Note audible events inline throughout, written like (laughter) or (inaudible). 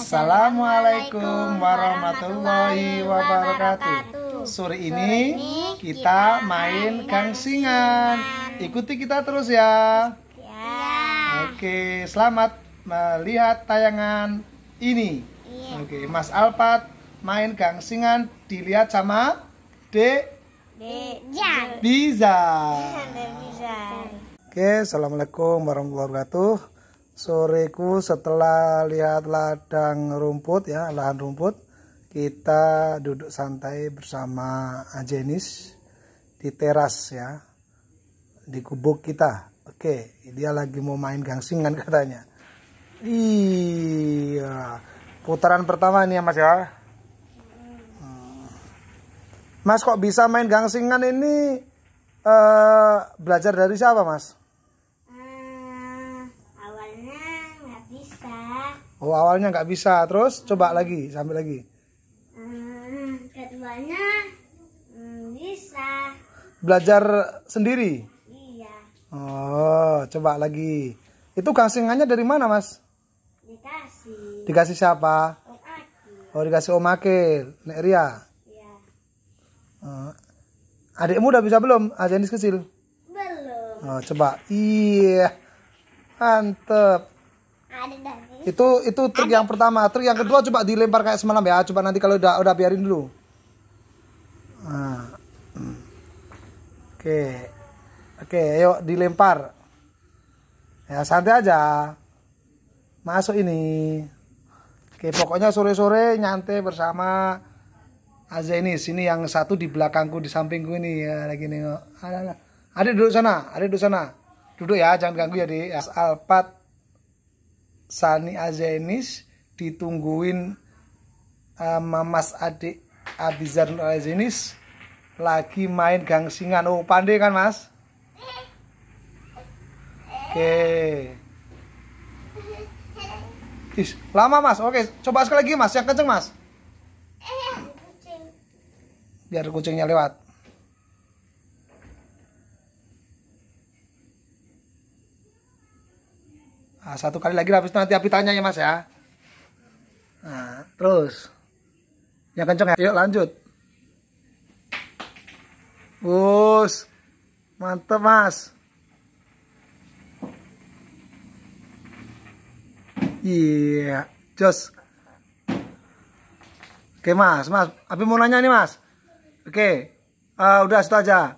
Assalamualaikum warahmatullahi wabarakatuh. Sore ini kita main gangsingan. Ikuti kita terus ya. ya. Oke, selamat melihat tayangan ini. Iya. Oke, Mas Alpat main gangsingan dilihat sama D. Bisa. Biza. (laughs) Oke, assalamualaikum warahmatullahi wabarakatuh soreku setelah lihat ladang rumput ya lahan rumput kita duduk santai bersama Ajenis di teras ya di kubuk kita oke dia lagi mau main gangsingan (laughs) katanya iya putaran pertama ini ya mas ya hmm. mas kok bisa main gangsingan ini uh, belajar dari siapa mas Oh awalnya nggak bisa, terus coba lagi sambil lagi. Hmm, keduanya hmm, bisa. Belajar sendiri. Iya. Oh coba lagi. Itu kangsingannya dari mana mas? Dikasih. Dikasih siapa? Om Akil. Oh dikasih Om Akil, Nek Ria. Iya. Uh, adikmu udah bisa belum? Ajanis kecil. Belum. Oh, coba. Iya. Mantep itu itu trik yang pertama trik yang kedua coba dilempar kayak semalam ya coba nanti kalau udah udah biarin dulu nah. Hmm. oke oke yuk dilempar ya santai aja masuk ini oke pokoknya sore-sore nyantai bersama aja ini sini yang satu di belakangku di sampingku ini ya lagi nengok ada ada duduk sana ada duduk sana duduk ya jangan ganggu ya di asal 4 Sani Azenis ditungguin sama eh, Mas Adik Abizar Azenis lagi main gangsingan. Oh, pandai kan, Mas? Oke. Okay. Is, lama, Mas. Oke, okay. coba sekali lagi, Mas. Yang kenceng, Mas. Eh, Biar kucingnya lewat. Nah, satu kali lagi habis itu nanti api tanya ya mas ya. Nah, terus. Yang kenceng ya. Yuk lanjut. Bus. Mantep mas. Iya, yeah, jos. Oke mas, mas, Abi mau nanya nih mas. Oke, uh, udah itu aja.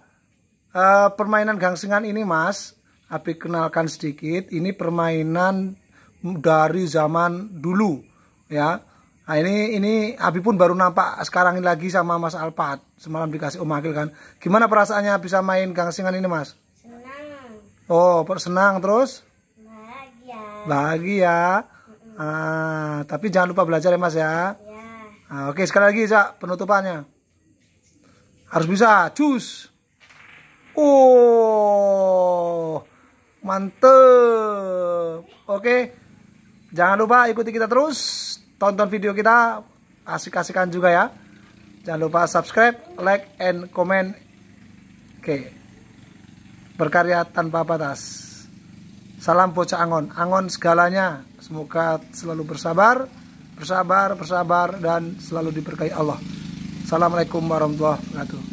Uh, permainan gangsingan ini mas, Api kenalkan sedikit, ini permainan dari zaman dulu ya. Nah, ini ini api pun baru nampak sekarang ini lagi sama Mas Alpat. Semalam dikasih Om Akil kan. Gimana perasaannya bisa main gangsingan ini, Mas? Senang. Oh, senang terus? Bahagia. Bahagia. Mm -mm. Ah, tapi jangan lupa belajar ya, Mas ya. Iya. Ah, oke, sekali lagi, Cak, penutupannya. Harus bisa. Cus. Oh mantep oke jangan lupa ikuti kita terus tonton video kita asik-asikan juga ya jangan lupa subscribe like and comment oke berkarya tanpa batas salam bocah angon angon segalanya semoga selalu bersabar bersabar bersabar dan selalu diberkahi Allah Assalamualaikum warahmatullahi wabarakatuh